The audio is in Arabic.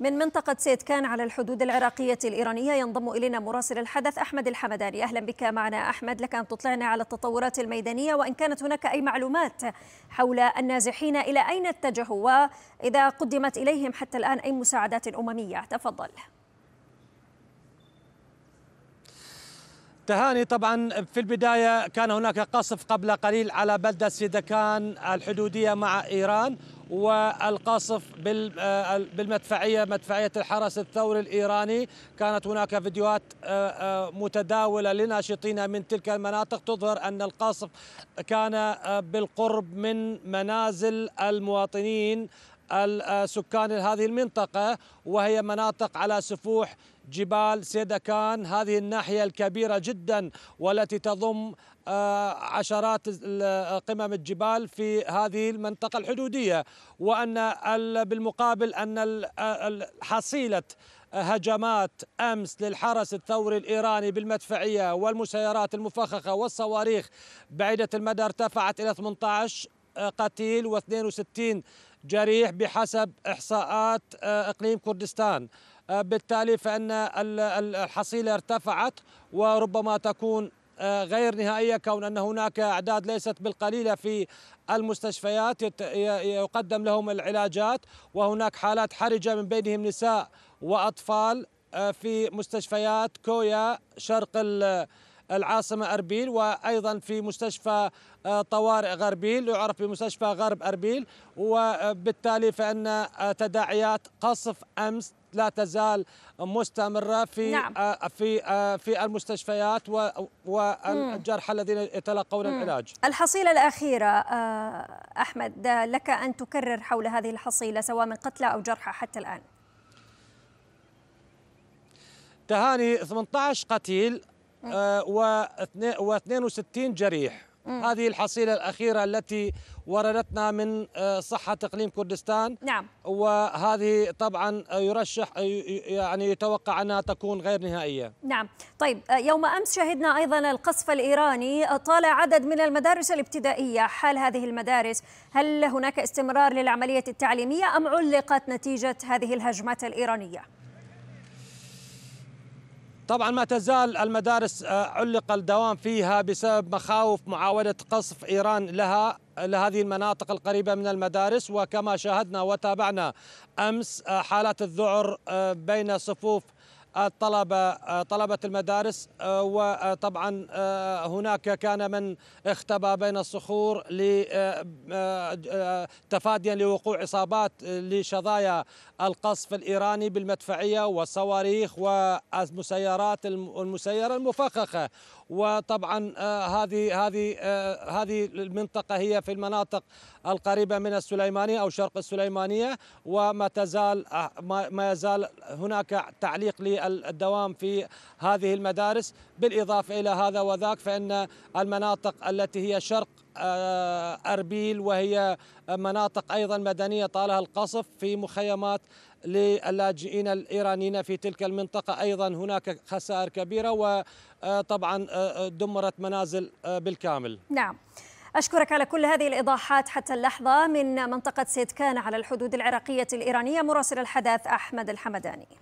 من منطقة كان على الحدود العراقية الإيرانية ينضم إلينا مراسل الحدث أحمد الحمداني أهلا بك معنا أحمد لك أن تطلعنا على التطورات الميدانية وإن كانت هناك أي معلومات حول النازحين إلى أين اتجهوا وإذا قدمت إليهم حتى الآن أي مساعدات أممية تفضل تهاني طبعا في البداية كان هناك قصف قبل قليل على بلدة سيدكان الحدودية مع إيران والقصف آه، بالمدفعية مدفعية الحرس الثوري الإيراني كانت هناك فيديوهات آه، آه، متداولة لناشطين من تلك المناطق تظهر أن القصف كان بالقرب من منازل المواطنين سكان هذه المنطقة وهي مناطق على سفوح جبال سيدكان هذه الناحية الكبيرة جدا والتي تضم آه، عشرات آه، قمم الجبال في هذه المنطقة الحدودية وأن بالمقابل أن آه، حصيلة هجمات امس للحرس الثوري الايراني بالمدفعيه والمسيرات المفخخه والصواريخ بعيده المدى ارتفعت الى 18 قتيل و62 جريح بحسب إحصاءات آه، إقليم كردستان آه، بالتالي فإن الحصيلة ارتفعت وربما تكون آه، غير نهائية كون أن هناك أعداد ليست بالقليلة في المستشفيات يقدم لهم العلاجات وهناك حالات حرجة من بينهم نساء وأطفال في مستشفيات كويا شرق العاصمة أربيل وأيضا في مستشفى آه، طوارئ غربيل يعرف بمستشفى غرب أربيل وبالتالي فإن آه، تداعيات قصف أمس لا تزال مستمرة في نعم. آه، في في المستشفيات والجرحى الذين يتلقون العلاج. الحصيلة الأخيرة أحمد لك أن تكرر حول هذه الحصيلة سواء من قتلى أو جرحى حتى الآن. تهاني 18 قتيل آه، و62 جريح هذه الحصيلة الأخيرة التي وردتنا من آه، صحة تقليم كردستان نعم وهذه طبعا يرشح يعني يتوقع أنها تكون غير نهائية نعم طيب آه، يوم أمس شهدنا أيضا القصف الإيراني طال عدد من المدارس الابتدائية حال هذه المدارس هل هناك استمرار للعملية التعليمية أم علقت نتيجة هذه الهجمات الإيرانية؟ طبعا ما تزال المدارس آه، علق الدوام فيها بسبب مخاوف معاودة قصف إيران لها لهذه المناطق القريبة من المدارس وكما شاهدنا وتابعنا أمس آه، حالات الذعر آه، بين صفوف الطلبة طلبة المدارس وطبعا هناك كان من اختبى بين الصخور تفاديا لوقوع إصابات لشظايا القصف الإيراني بالمدفعية والصواريخ والمسيرات المسيرة المفخخة وطبعا هذه هذه هذه المنطقة هي في المناطق القريبة من السليمانية أو شرق السليمانية وما تزال ما يزال هناك تعليق لي الدوام في هذه المدارس بالإضافة إلى هذا وذاك فإن المناطق التي هي شرق آه، أربيل وهي مناطق أيضا مدنية طالها القصف في مخيمات للاجئين الإيرانيين في تلك المنطقة أيضا هناك خسائر كبيرة وطبعا آه، آه، دمرت منازل بالكامل نعم أشكرك على كل هذه الإيضاحات حتى اللحظة من منطقة سيدكان على الحدود العراقية الإيرانية مراسل الحدث أحمد الحمداني